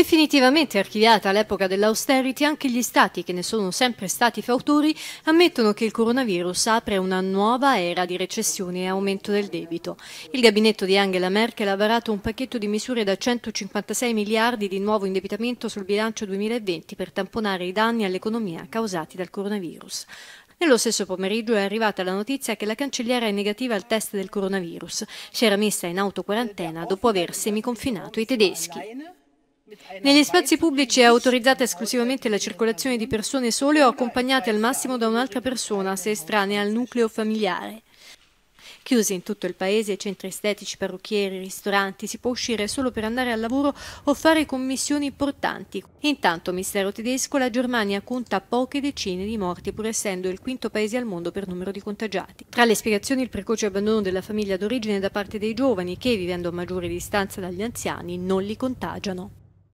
Definitivamente archiviata all'epoca dell'austerity, anche gli stati che ne sono sempre stati fautori ammettono che il coronavirus apre una nuova era di recessione e aumento del debito. Il gabinetto di Angela Merkel ha varato un pacchetto di misure da 156 miliardi di nuovo indebitamento sul bilancio 2020 per tamponare i danni all'economia causati dal coronavirus. Nello stesso pomeriggio è arrivata la notizia che la cancelliera è negativa al test del coronavirus. Si era messa in autoquarantena dopo aver semiconfinato i tedeschi. Negli spazi pubblici è autorizzata esclusivamente la circolazione di persone sole o accompagnate al massimo da un'altra persona se estranea al nucleo familiare. Chiusi in tutto il paese, centri estetici, parrucchieri, ristoranti, si può uscire solo per andare al lavoro o fare commissioni importanti. Intanto, mistero tedesco, la Germania conta poche decine di morti, pur essendo il quinto paese al mondo per numero di contagiati. Tra le spiegazioni il precoce abbandono della famiglia d'origine da parte dei giovani che, vivendo a maggiore distanza dagli anziani, non li contagiano.